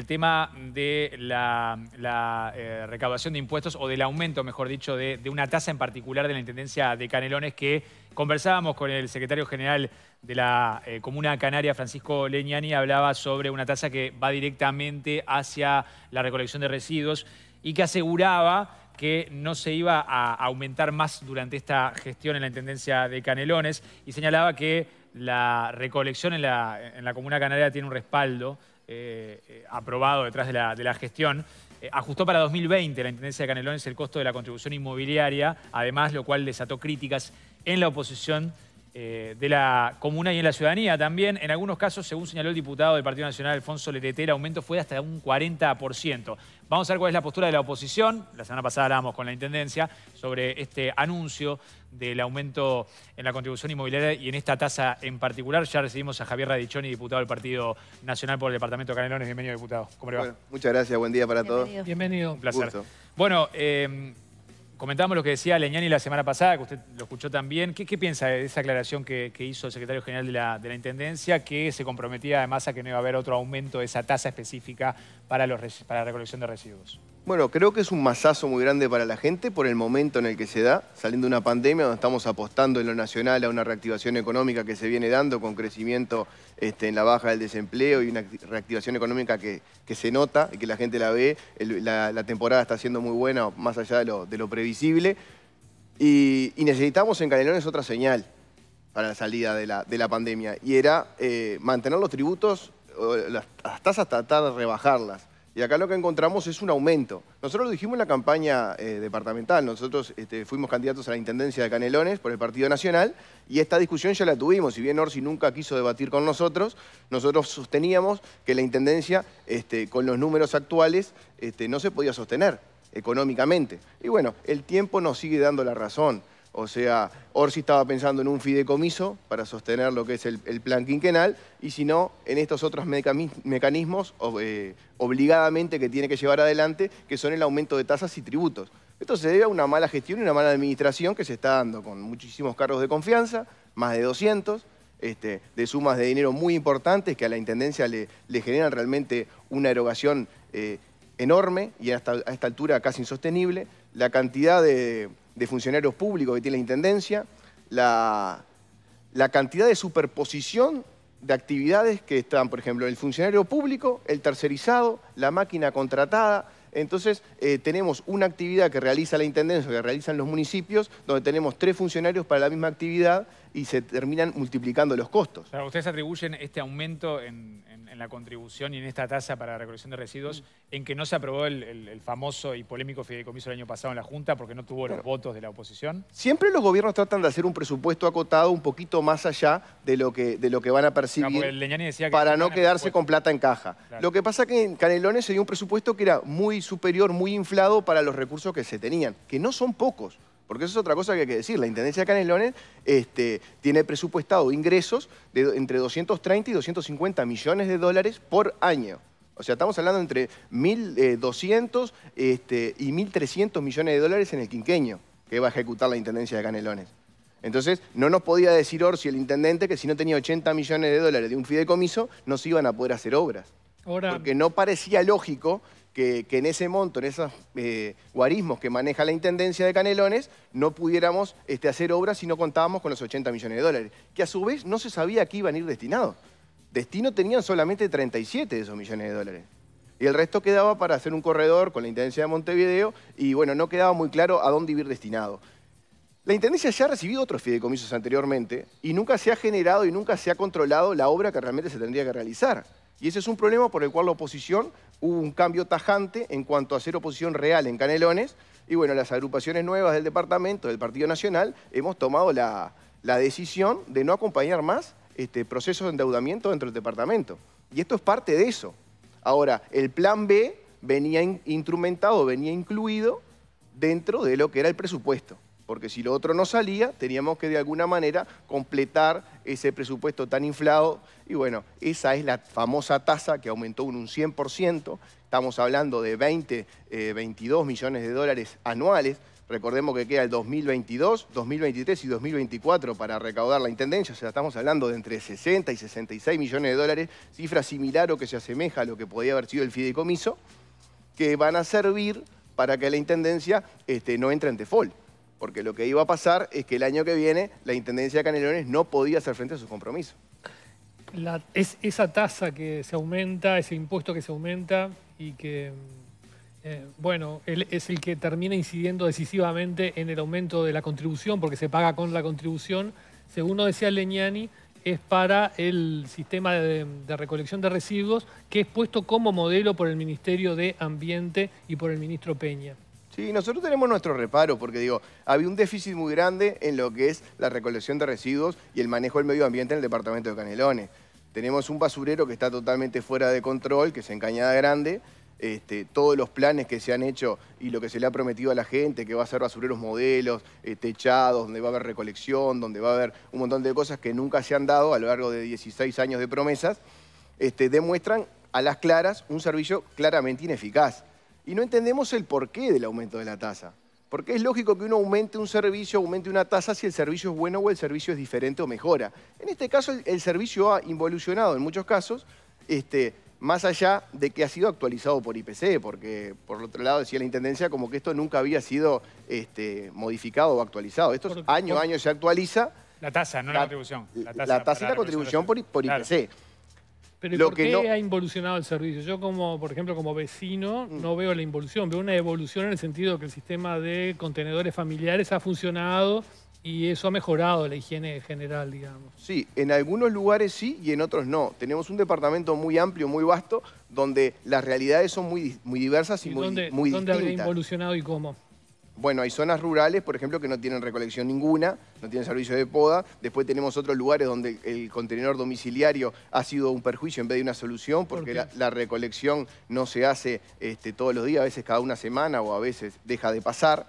el tema de la, eh, recaudación de impuestos o del aumento, mejor dicho, de, una tasa en particular de la Intendencia de Canelones que conversábamos con el secretario general de la eh, Comuna Canaria, Francisco Leñani, hablaba sobre una tasa que va directamente hacia la recolección de residuos y que aseguraba que no se iba a aumentar más durante esta gestión en la Intendencia de Canelones y señalaba que la recolección en la Comuna Canaria tiene un respaldo eh, eh, aprobado detrás de la, gestión, eh, ajustó para 2020 la Intendencia de Canelones el costo de la contribución inmobiliaria, además lo cual desató críticas en la oposición eh, de la comuna y en la ciudadanía también. En algunos casos, según señaló el diputado del Partido Nacional, Alfonso letetera el aumento fue de hasta un 40%. Vamos a ver cuál es la postura de la oposición. La semana pasada hablábamos con la Intendencia sobre este anuncio del aumento en la contribución inmobiliaria y en esta tasa en particular. Ya recibimos a Javier Radichoni, diputado del Partido Nacional por el Departamento de Canelones. Bienvenido, diputado. ¿Cómo le va? muchas gracias. Buen día para todos. Bienvenido. Un placer. Bueno, eh, comentábamos lo que decía Leñani la semana pasada, que usted lo escuchó también. ¿Qué, piensa de esa aclaración que, hizo el secretario general de la, Intendencia, que se comprometía además a que no iba a haber otro aumento de esa tasa específica para la recolección de residuos? Bueno, creo que es un masazo muy grande para la gente por el momento en el que se da, saliendo de una pandemia donde estamos apostando en lo nacional a una reactivación económica que se viene dando con crecimiento este, en la baja del desempleo y una reactivación económica que, se nota y que la gente la ve. la, temporada está siendo muy buena, más allá de lo, previsible. Y, necesitamos en Canelones otra señal para la salida de la, pandemia y era eh, mantener los tributos, las tasas tratar de rebajarlas y acá lo que encontramos es un aumento. Nosotros lo dijimos en la campaña eh, departamental. Nosotros este, fuimos candidatos a la Intendencia de Canelones por el Partido Nacional y esta discusión ya la tuvimos. Si bien Orsi nunca quiso debatir con nosotros, nosotros sosteníamos que la Intendencia, este, con los números actuales, este, no se podía sostener económicamente. Y bueno, el tiempo nos sigue dando la razón. O sea, Orsi estaba pensando en un fideicomiso para sostener lo que es el, plan quinquenal y si no, en estos otros mecanismos eh, obligadamente que tiene que llevar adelante, que son el aumento de tasas y tributos. Esto se debe a una mala gestión y una mala administración que se está dando con muchísimos cargos de confianza, más de 200, este, de sumas de dinero muy importantes que a la Intendencia le, generan realmente una erogación eh, enorme y hasta, a esta altura casi insostenible. La cantidad de de funcionarios públicos que tiene la Intendencia, la, cantidad de superposición de actividades que están, por ejemplo, el funcionario público, el tercerizado, la máquina contratada. Entonces, eh, tenemos una actividad que realiza la Intendencia, que realizan los municipios, donde tenemos tres funcionarios para la misma actividad y se terminan multiplicando los costos. ustedes atribuyen este aumento en, la contribución y en esta tasa para la recolección de residuos mm. en que no se aprobó el, famoso y polémico fideicomiso el año pasado en la Junta porque no tuvo los votos de la oposición. Siempre los gobiernos tratan de hacer un presupuesto acotado un poquito más allá de lo que, van a percibir para no quedarse con plata en caja. Lo que pasa es que en Canelones se dio un presupuesto que era muy superior, muy inflado para los recursos que se tenían, que no son pocos. Porque eso es otra cosa que hay que decir. La Intendencia de Canelones este, tiene presupuestado ingresos de entre 230 y 250 millones de dólares por año. O sea, estamos hablando entre 1.200 eh, este, y 1.300 millones de dólares en el quinqueño que va a ejecutar la Intendencia de Canelones. Entonces, no nos podía decir Orsi, el intendente, que si no tenía 80 millones de dólares de un fideicomiso, no se iban a poder hacer obras. Porque no parecía lógico que, en ese monto, en esos eh, guarismos que maneja la Intendencia de Canelones, no pudiéramos este, hacer obras si no contábamos con los 80 millones de dólares, que a su vez no se sabía a qué iban a ir destinados. Destino tenían solamente 37 de esos millones de dólares y el resto quedaba para hacer un corredor con la Intendencia de Montevideo y bueno, no quedaba muy claro a dónde ir destinado. La Intendencia ya ha recibido otros fideicomisos anteriormente y nunca se ha generado y nunca se ha controlado la obra que realmente se tendría que realizar. Y ese es un problema por el cual la oposición hubo un cambio tajante en cuanto a ser oposición real en Canelones. Y bueno, las agrupaciones nuevas del departamento, del Partido Nacional, hemos tomado la, decisión de no acompañar más este, procesos de endeudamiento dentro del departamento. Y esto es parte de eso. Ahora, el plan B venía instrumentado, venía incluido dentro de lo que era el presupuesto. Porque si lo otro no salía, teníamos que de alguna manera completar ese presupuesto tan inflado. Y bueno, esa es la famosa tasa que aumentó un 100%. Estamos hablando de 20, 22 eh, millones de dólares anuales. Recordemos que queda el 2022, 2023 y 2024 para recaudar la Intendencia. O sea, estamos hablando de entre 60 y 66 millones de dólares, cifra similar o que se asemeja a lo que podía haber sido el fideicomiso, que van a servir para que la Intendencia este, no entre en default porque lo que iba a pasar es que el año que viene la Intendencia de Canelones no podía hacer frente a sus compromisos. es, esa tasa que se aumenta, ese impuesto que se aumenta y que, mm, eh, bueno, es el que termina incidiendo decisivamente en el aumento de la contribución, porque se paga con la contribución, según nos decía Leñani, es para el sistema de, recolección de residuos que es puesto como modelo por el Ministerio de Ambiente y por el ministro Peña. Sí, nosotros tenemos nuestro reparo porque, digo, había un déficit muy grande en lo que es la recolección de residuos y el manejo del medio ambiente en el departamento de Canelones. Tenemos un basurero que está totalmente fuera de control, que es encañada Grande. Este, todos los planes que se han hecho y lo que se le ha prometido a la gente, que va a ser basureros modelos, techados, este, donde va a haber recolección, donde va a haber un montón de cosas que nunca se han dado a lo largo de 16 años de promesas, este, demuestran a las claras un servicio claramente ineficaz y no entendemos el porqué del aumento de la tasa. Porque es lógico que uno aumente un servicio, aumente una tasa si el servicio es bueno o el servicio es diferente o mejora. En este caso, el, servicio ha involucionado en muchos casos, este, más allá de que ha sido actualizado por IPC, porque por otro lado decía la Intendencia como que esto nunca había sido este, modificado o actualizado. Esto año a año se actualiza. La tasa, no la, contribución. La tasa, la, y la, contribución por, por IPC. Pero ¿por que qué ha involucionado el servicio? Yo como, por ejemplo, como vecino, mm. no veo la involución, veo una evolución en el sentido que el sistema de contenedores familiares ha funcionado y eso ha mejorado la higiene general, digamos. Sí, en algunos lugares sí y en otros no. Tenemos un departamento muy amplio, muy vasto, donde las realidades son muy, muy diversas y, muy, muy distintas. ¿Dónde involucionado y cómo? Bueno, hay zonas rurales, por ejemplo, que no tienen recolección ninguna, no tienen servicio de poda. Después tenemos otros lugares donde el contenedor domiciliario ha sido un perjuicio en vez de una solución, porque la, recolección no se hace este, todos los días, a veces cada una semana o a veces deja de pasar.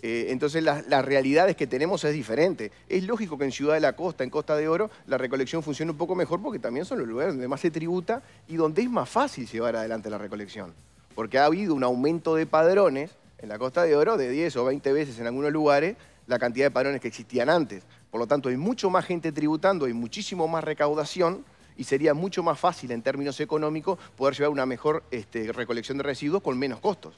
Eh, entonces las, realidades que tenemos es diferente. Es lógico que en Ciudad de la Costa, en Costa de Oro, la recolección funcione un poco mejor porque también son los lugares donde más se tributa y donde es más fácil llevar adelante la recolección. Porque ha habido un aumento de padrones en la Costa de Oro de 10 o 20 veces en algunos lugares la cantidad de parones que existían antes. Por lo tanto, hay mucho más gente tributando, hay muchísimo más recaudación y sería mucho más fácil en términos económicos poder llevar una mejor este, recolección de residuos con menos costos.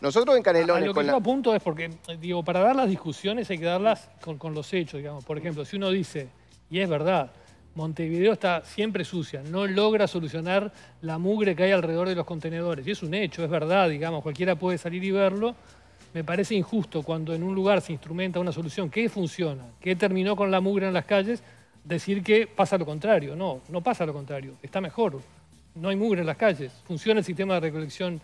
Nosotros en Canelones... A ah, lo que yo apunto es porque, digo, para dar las discusiones hay que darlas con los hechos, digamos. Por ejemplo, si uno dice, y es verdad, Montevideo está siempre sucia, no logra solucionar la mugre que hay alrededor de los contenedores. Y es un hecho, es verdad, digamos, cualquiera puede salir y verlo. Me parece injusto cuando en un lugar se instrumenta una solución que funciona, que terminó con la mugre en las calles, decir que pasa lo contrario. No, no pasa lo contrario, está mejor. No hay mugre en las calles, funciona el sistema de recolección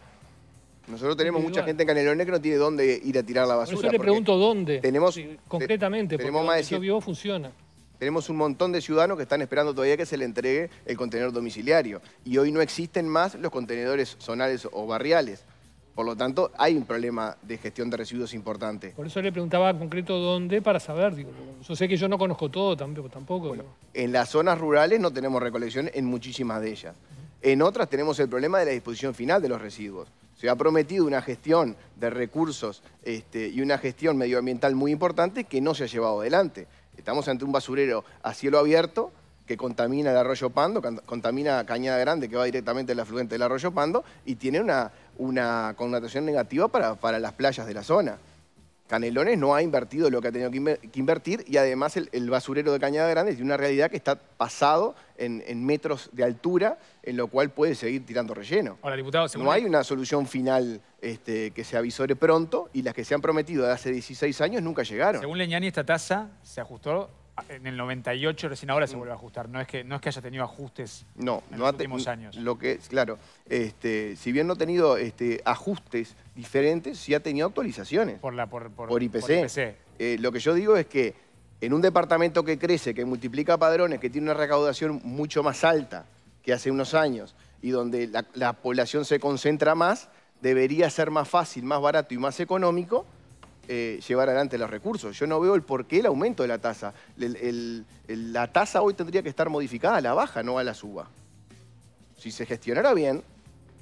nosotros tenemos mucha gente en Canelones que no tiene dónde ir a tirar la basura. Por le pregunto dónde. Tenemos, concretamente, porque más de vivo funciona. Tenemos un montón de ciudadanos que están esperando todavía que se le entregue el contenedor domiciliario. Y hoy no existen más los contenedores zonales o barriales. Por lo tanto, hay un problema de gestión de residuos importante. Por eso le preguntaba en concreto dónde para saber. yo sé que yo no conozco todo tampoco. en las zonas rurales no tenemos recolección en muchísimas de ellas. En otras tenemos el problema de la disposición final de los residuos. Se ha prometido una gestión de recursos este, y una gestión medioambiental muy importante que no se ha llevado adelante. Estamos ante un basurero a cielo abierto que contamina el arroyo Pando, contamina Cañada Grande, que va directamente al afluente del arroyo Pando, y tiene una, connotación negativa para las playas de la zona. Canelones no ha invertido lo que ha tenido que, invertir y además el, basurero de Cañada Grande tiene una realidad que está pasado en, metros de altura, en lo cual puede seguir tirando relleno. no hay una solución final este, que se avisore pronto y las que se han prometido de hace 16 años nunca llegaron. Según Leñani, esta tasa se ajustó en el 98 recién ahora se mm. vuelve a ajustar. No es que, no es que haya tenido ajustes no, en no los últimos años. Lo que claro, este, si bien no ha tenido este, ajustes diferentes, sí ha tenido actualizaciones. Por, la, por, IPC. Eh, lo que yo digo es que en un departamento que crece, que multiplica padrones, que tiene una recaudación mucho más alta que hace unos años y donde la población se concentra más, debería ser más fácil, más barato y más económico eh, llevar adelante los recursos. Yo no veo el porqué qué el aumento de la tasa. la tasa hoy tendría que estar modificada a la baja, no a la suba. Si se gestionara bien,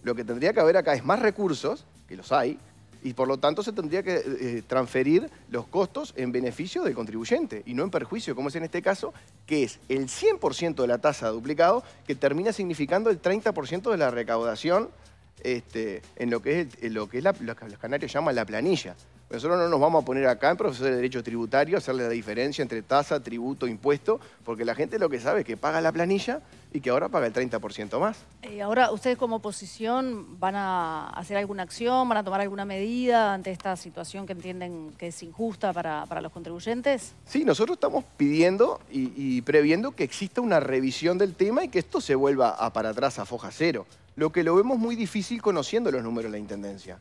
lo que tendría que haber acá es más recursos, que los hay, y por lo tanto se tendría que eh, eh, transferir los costos en beneficio del contribuyente y no en perjuicio, como es en este caso, que es el 100% de la tasa duplicado que termina significando el 30% de la recaudación este, en lo que es, lo que los canarios llaman la planilla. Nosotros no nos vamos a poner acá en profesor de Derecho Tributario a hacerle la diferencia entre tasa, tributo, impuesto, porque la gente lo que sabe es que paga la planilla y que ahora paga el 30% más. ¿Y eh, ahora ustedes como oposición van a hacer alguna acción, van a tomar alguna medida ante esta situación que entienden que es injusta para, los contribuyentes? Sí, nosotros estamos pidiendo y, y previendo que exista una revisión del tema y que esto se vuelva a para atrás a foja cero. Lo que lo vemos muy difícil conociendo los números de la Intendencia.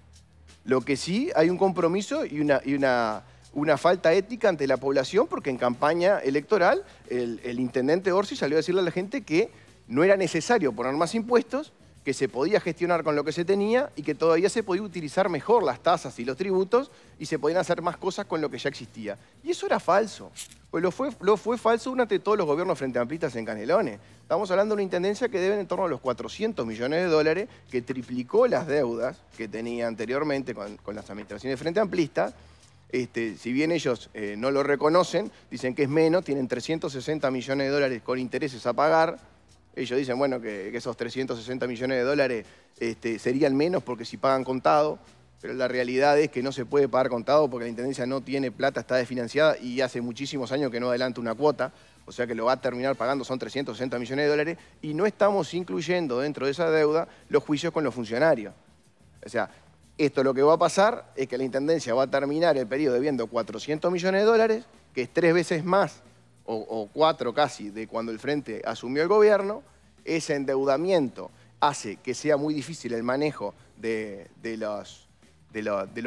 Lo que sí hay un compromiso y una, falta ética ante la población, porque en campaña electoral el intendente Orsi salió a decirle a la gente que no era necesario poner más impuestos que se podía gestionar con lo que se tenía y que todavía se podía utilizar mejor las tasas y los tributos y se podían hacer más cosas con lo que ya existía. Y eso era falso. Pues lo fue, lo fue falso durante todos los gobiernos frente amplistas en Canelones. Estamos hablando de una intendencia que debe en torno a los 400 millones de dólares, que triplicó las deudas que tenía anteriormente con, las administraciones frente amplistas. Este, si bien ellos eh, no lo reconocen, dicen que es menos, tienen 360 millones de dólares con intereses a pagar, ellos dicen, bueno, que, esos 360 millones de dólares este, serían menos porque si pagan contado, pero la realidad es que no se puede pagar contado porque la Intendencia no tiene plata, está desfinanciada y hace muchísimos años que no adelanta una cuota, o sea que lo va a terminar pagando, son 360 millones de dólares, y no estamos incluyendo dentro de esa deuda los juicios con los funcionarios. O sea, esto lo que va a pasar es que la Intendencia va a terminar el periodo debiendo 400 millones de dólares, que es tres veces más o, cuatro casi de cuando el Frente asumió el gobierno, ese endeudamiento hace que sea muy difícil el manejo de, los,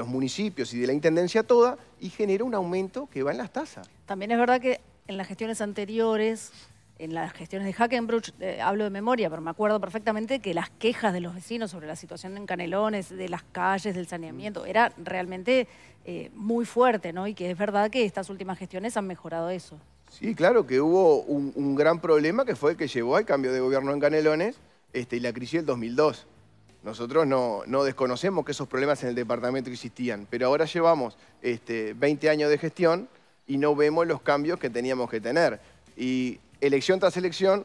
municipios y de la Intendencia toda y genera un aumento que va en las tasas. También es verdad que en las gestiones anteriores, en las gestiones de Hackenbruch, eh, hablo de memoria, pero me acuerdo perfectamente que las quejas de los vecinos sobre la situación en Canelones, de las calles, del saneamiento, mm. era realmente eh, muy fuerte, ¿no? Y que es verdad que estas últimas gestiones han mejorado eso. Sí, claro que hubo un, gran problema que fue el que llevó al cambio de gobierno en Canelones este, y la crisis del 2002. Nosotros no, desconocemos que esos problemas en el departamento existían, pero ahora llevamos 20 este, años de gestión y no vemos los cambios que teníamos que tener. Y elección tras elección,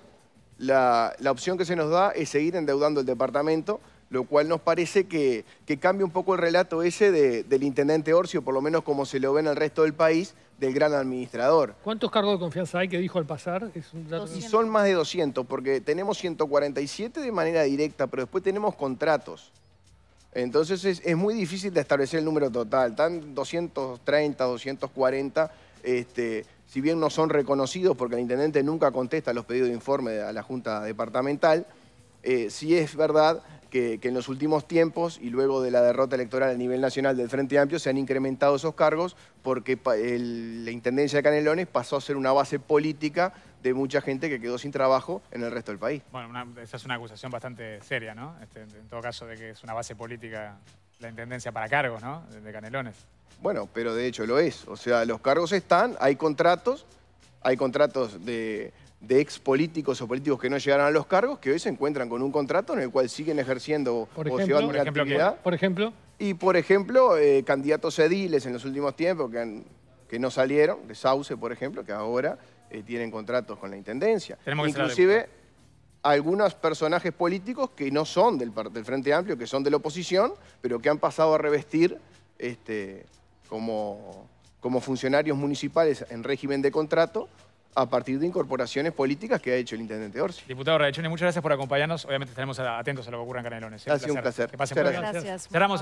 la opción que se nos da es seguir endeudando el departamento lo cual nos parece que, cambia un poco el relato ese del intendente Orcio, por lo menos como se lo ve en el resto del país, del gran administrador. ¿Cuántos cargos de confianza hay que dijo al pasar? Es son más de 200, porque tenemos 147 de manera directa, pero después tenemos contratos. Entonces es, muy difícil de establecer el número total. Están 230, 240, este, si bien no son reconocidos porque el intendente nunca contesta los pedidos de informe a la Junta Departamental, eh, si es verdad que, en los últimos tiempos y luego de la derrota electoral a nivel nacional del Frente Amplio se han incrementado esos cargos porque la Intendencia de Canelones pasó a ser una base política de mucha gente que quedó sin trabajo en el resto del país. Bueno, esa es una acusación bastante seria, ¿no? Este, en todo caso, de que es una base política la Intendencia para cargos, ¿no? De Canelones. Bueno, pero de hecho lo es. O sea, los cargos están, hay contratos, hay contratos de, de ex políticos o políticos que no llegaron a los cargos que hoy se encuentran con un contrato en el cual siguen ejerciendo por ejemplo, o por ejemplo, Y, por ejemplo, eh, candidatos ediles en los últimos tiempos que, que no salieron, de Sauce, por ejemplo, que ahora eh, tienen contratos con la Intendencia. Inclusive, algunos personajes políticos que no son del, del Frente Amplio, que son de la oposición, pero que han pasado a revestir este, como, como funcionarios municipales en régimen de contrato a partir de incorporaciones políticas que ha hecho el intendente Orsi. Diputado Radechone, muchas gracias por acompañarnos. Obviamente estaremos atentos a lo que ocurra en Canelones. ¿eh? Ha sido un placer. Que pasen gracias. Muy gracias.